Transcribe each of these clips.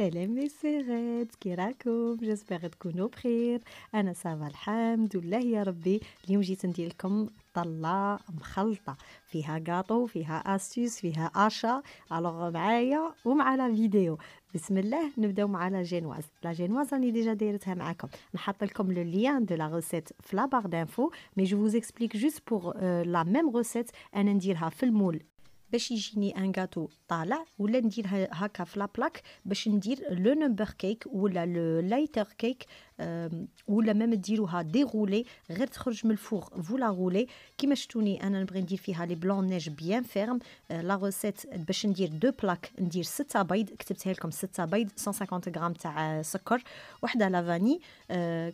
سلام يا سيغات كي راكم جيسبيغ تكونوا بخير انا صافا الحمد لله يا ربي اليوم جيت ندير لكم طلة مخلطة فيها كاطو فيها استيس فيها اشا الوغ معايا ومع لا فيديو بسم الله نبداو مع لا جينواز لا جينواز راني ديجا دايرتها معاكم نحط لكم لو ليان دو لا ريسيت في لا بار دانفو مي جو فوز اكسبليك جوست بور لا ميم ريسيت انا نديرها في المول باش يجيني ان غاتو طالع ولا ندير هكا في لابلاك باش ندير لو نمبر كيك ولا لو لايتر كيك ولا مام ديروها ديغولي غير تخرج من الفوغ فولا غولي كيما شتوني انا نبغي ندير فيها لي بلون نيج بيان فيرم آه، لا روسيت باش ندير دو بلاك ندير ستة بيض كتبتها لكم ستة بيض 150 غرام تاع سكر وحده لافاني 40 آه،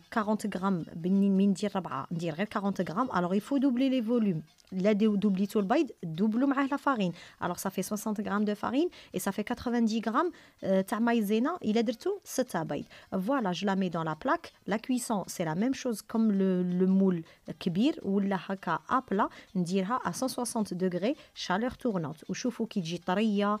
غرام بنين من ندير ربعه ندير غير 40 غرام الوغ يفو دوبلي لي فوليوم لا دوبليتو البيض دوبلو معاه لا فارين Alors ça fait 60 g de farine et ça fait 90 grammes euh, il est de tout, Voilà, je la mets dans la plaque. La cuisson, c'est la même chose comme le, le moule kibir ou la haka à plat, dira à 160 degrés, chaleur tournante. ou كي تجي طريه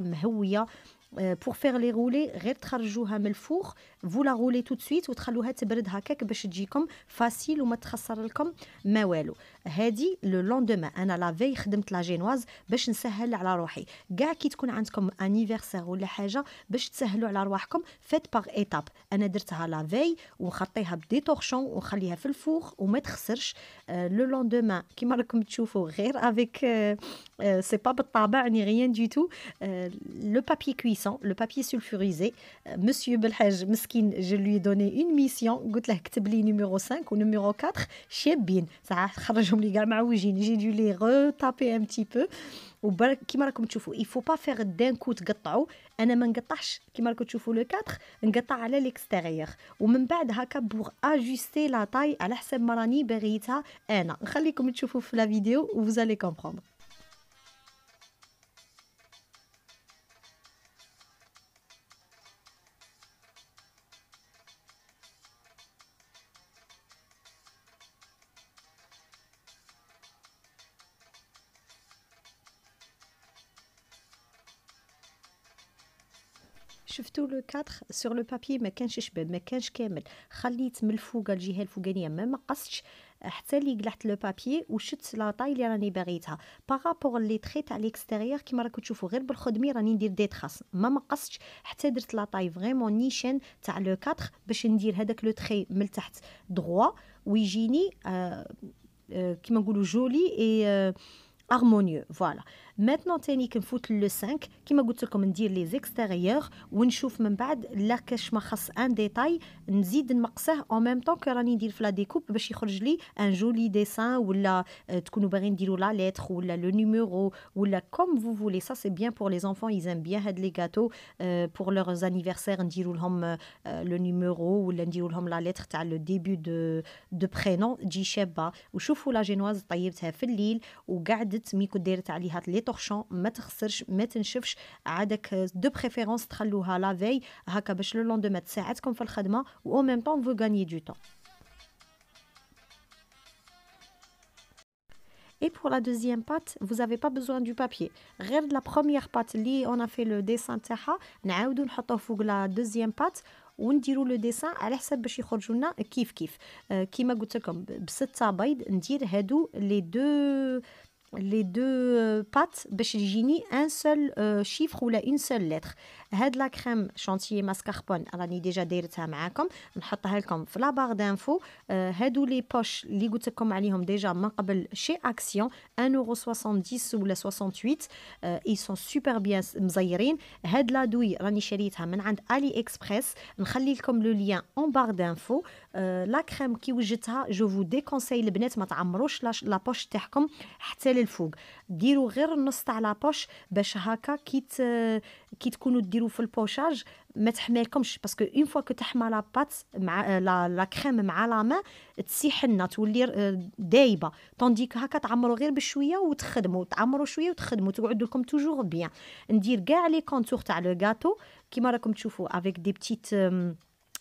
mehouya. بور فيغ لي رولي غير تخرجوها من الفوخ فولا رولي تو سويت وتخلوها تبرد هكاك باش تجيكم فاسيل وما تخسر لكم ما والو هادي لو لوندوما انا لا في خدمت لا جينواز باش نسهل على روحي كاع كي تكون عندكم انيفيرسير ولا حاجه باش تسهلوا على رواحكم فات باغ ايتاب انا درتها لا في وخطيها بدي و وخليها في و وما تخسرش لو آه، لوندوما كيما راكم تشوفوا غير افيك سي با بالطابع ني غيان دي تو لو بابي كويس le papier sulfurisé. Euh, Monsieur Belhaj Mskin, je lui ai donné une mission. Goutla Ktebli numéro 5 ou numéro 4, Bin. Ça a J'ai dû les retaper un petit peu. comme Il ne faut pas faire d'un coup de gâteau. Un amen gâteau, le 4, un gâteau à l'extérieur. Ou même pas de pour ajuster la taille à la semaine. Berita, un an. Je vous la vidéo où vous allez comprendre. شفتوا لو كاتخ سور لو بابي ما كانش شباب ما كانش كامل خليت من الفوق الجهه الفوقانيه ما مقصتش حتى اللي قلعت لو بابي وشت لا طاي اللي راني باغيتها بارابور لي تري تاع ليكستيريور كيما راكم تشوفوا غير بالخدمي راني ندير دي تخاص ما مقصتش حتى درت لا طاي فريمون نيشان تاع لو 4 باش ندير هذاك لو تري من تحت دغوا ويجيني آه آه كيما نقولوا جولي اي آه هارمونيو فوالا voilà. ماتنون تاني كنفوت لو 5 كيما قلت لكم ندير لي زيكستيريور ونشوف من بعد لا كاش ما خص ان ديتاي نزيد نقصه او ميم طون كو راني ندير في لا ديكوب باش يخرج لي ان جولي ديسان ولا تكونوا باغيين ديروا لا ليتر ولا لو نيميرو ولا كوم فو فولي سا سي بيان بور لي زونفون يزام بيان هاد لي غاتو بور لوغ انيفرسير نديروا لهم لو نيميرو ولا نديروا لهم لا ليتر تاع لو ديبي دو دو برينون تجي شابه وشوفوا لا جينواز طيبتها في الليل وقعدت مي كنت دايره عليها لي Champ, mettre chercher mettre une chiffre à des deux préférences trouvées la veille, à va le plus long de mettre ça, c'est comme faire le service, ou en même temps vous gagnez du temps. Et pour la deuxième patte, vous n'avez pas besoin du papier. Rien la première patte, là on a fait le dessin déjà. Nous allons plutôt faire la deuxième patte où on dira le dessin. à ça, je suis hors de là. Comment Comment Qui m'a goûté Comme c'est très beau, on dira les deux les deux euh, pattes, Béchigini, un seul euh, chiffre ou une seule lettre. Head la crème chantilly mascarpone, elle a déjà dit ça à On a dans la barre d'infos. Head euh, ou les poches, les gouttes comme elle déjà chez Action, 1,70€ ou la 68. ils sont super bien mzaïrin. Head la douille, Rani Sherita, Menand AliExpress. On a comme le lien en barre d'infos. la crème qui vous jette, je vous déconseille les bénéfice, je la poche, je vous للفوق ديروا غير النص تاع لابوش باش هكا كي كي تكونوا ديروا في البوشاج ما تحملكمش باسكو اون فوا كو تحمى لاباط مع لا, لا كريم مع لا ما تسيح لنا تولي دايبه طونديك هكا تعمروا غير بشويه وتخدموا تعمروا شويه وتخدموا تقعدوا لكم توجور بيان ندير كاع لي كونتور تاع لو غاتو كيما راكم تشوفوا افيك دي بتيت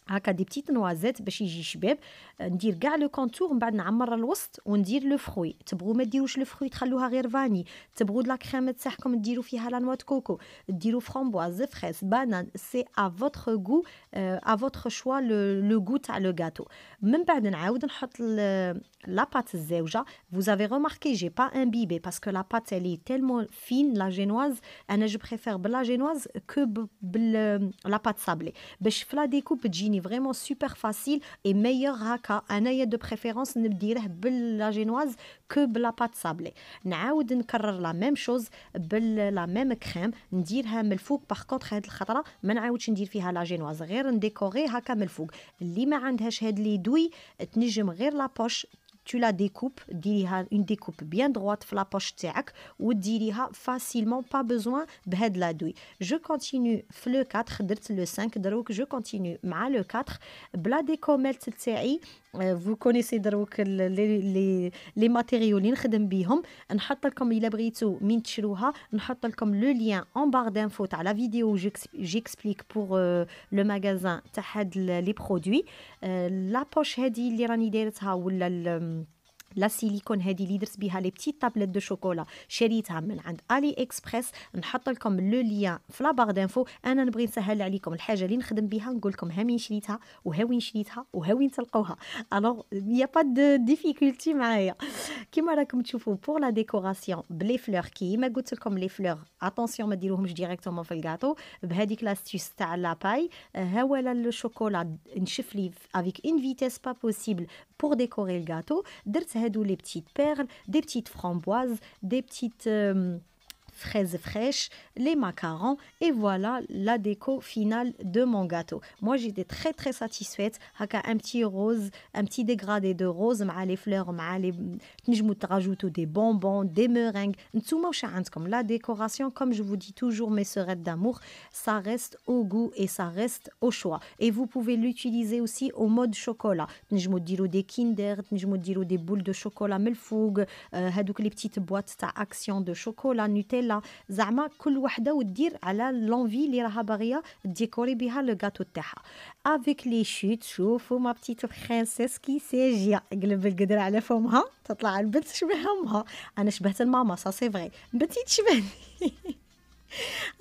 هكا دي بتيت نوازيت باش يجي شباب ندير كاع لو كونتور من بعد نعمر الوسط وندير لو فروي تبغوا ما ديروش لو فروي تخلوها غير فاني تبغوا لا كريم تاعكم ديروا فيها لا نوا كوكو ديروا فرامبواز فريز بانان سي ا فوتغ غو ا فوتغ شوا لو غو تاع لو غاتو من بعد نعاود نحط لا بات الزوجه vous avez remarqué جي با ان بيبي باسكو لا بات elle تيلمون فين لا جينواز انا جو بريفير بلا جينواز كو بال لا بات سابلي باش فلا ديكوب تجيني فريمون سوبر فاسيل اي ميور هكا انايا دو بريفيرونس نديره باللا جينواز كو بلا بات سابلي نعاود نكرر لا ميم شوز باللا ميم كريم نديرها من الفوق باغ كونتخ هاد الخطره ما نعاودش ندير فيها لا جينواز غير نديكوري هكا من الفوق اللي ما عندهاش هاد لي دوي تنجم غير لابوش tu la découpes, une découpe bien droite la poche ou facilement, pas besoin de la douille. Je continue le 4, le 5, donc je continue le 4, bla فو euh, كونيسي دروك لي لي ماتيريو اللي نخدم بيهم نحط لكم الا بغيتو من تشروها نحط لكم لو ليان اون بار دانفو تاع لا فيديو جيكسبليك بور لو ماغازان تاع هاد لي برودوي لا بوش هادي اللي راني دايرتها ولا لا سيليكون هذه اللي درت بها لي بتيت طابليت دو شوكولا شريتها من عند الي اكسبريس نحط لكم لو ليان في لا باغ دانفو انا نبغي نسهل عليكم الحاجه اللي نخدم بها نقول لكم ها مين شريتها وها وين شريتها وها وين تلقوها الوغ يا با دو ديفيكولتي معايا كيما راكم تشوفوا بور لا ديكوراسيون بلي فلور كيما قلت لكم لي فلور اتونسيون ما ديروهمش ديريكتومون في الكاطو بهذيك لاستيس تاع لا باي ها ولا الشوكولا نشف لي افيك ان فيتيس با بوسيبل بور ديكوري الكاطو درت Les petites perles, des petites framboises, des petites... Euh, fraises fraîches, les macarons et voilà la déco finale de mon gâteau. Moi j'étais très très satisfaite. Un petit rose, un petit dégradé de rose, les fleurs, les... je me rajoute des bonbons, des meringues. Comme la décoration, comme je vous dis toujours, mes serrettes d'amour, ça reste au goût et ça reste au choix. Et vous pouvez l'utiliser aussi au mode chocolat. Je me dis des Kinder, je me dis des boules de chocolat melfoug, euh, les petites boîtes à action de chocolat Nutella. ولا زعما كل وحده ودير على لونفي اللي راها باغيه ديكوري بها لو غاتو تاعها افيك لي شوت شوفوا ما بتيت برينسيس كي ساجيه قلب القدره على فمها تطلع البنت شبه امها انا شبهت الماما سا سي فغي بنتي تشبهني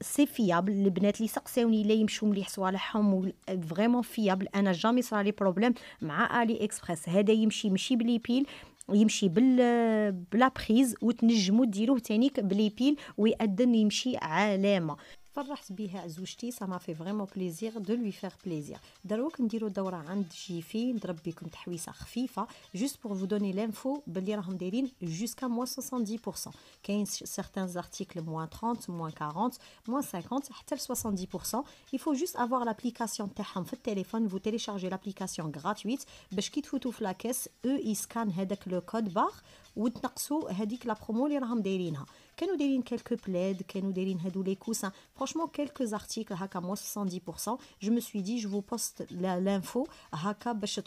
سي فيابل البنات اللي سقساوني لا يمشوا مليح صوالحهم فريمون فيابل انا جامي صرا لي بروبليم مع الي اكسبريس هذا يمشي ماشي بلي بيل يمشي بال بلا بريز وتنجموا ديروه تانيك بلي بيل ويأذن يمشي علامه فرحت بها زوجتي سما في فريمون بليزير دو لوي فيغ بليزير دروك نديرو دوره عند جيفي نضرب بكم تحويسه خفيفه جوست بور فو دوني لانفو بلي راهم دايرين جوسكا موان 70% كاين سيغتان زارتيكل موا 30 موا 40 موا 50 حتى ل 70% يفو جوست افوار لابليكاسيون تاعهم في التليفون فو تيليشارجي لابليكاسيون غراتويت باش كي تفوتو في لاكاس او يسكان هذاك لو كود باغ وتنقصوا هذيك لا برومو اللي راهم دايرينها nous déline quelques plaids nous déline هادو les coussins. franchement quelques articles هكا moins 70%. je me suis dit je vous poste l'info هكا باش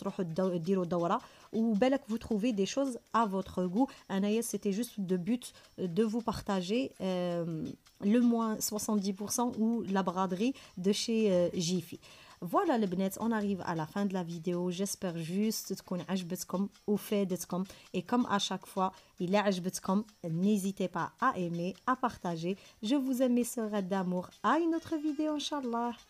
vous trouvez des choses à votre goût aïe c'était juste de but euh, de vous partager euh, le moins 70% ou la braderie de chez euh, Jiffy voilà les bénètes, on arrive à la fin de la vidéo. J'espère juste qu'on ou وفادتكم et comme à chaque fois, il عجبتكم, n'hésitez pas à aimer, à partager. Je vous aime et d'amour. À une autre vidéo, Inch'Allah.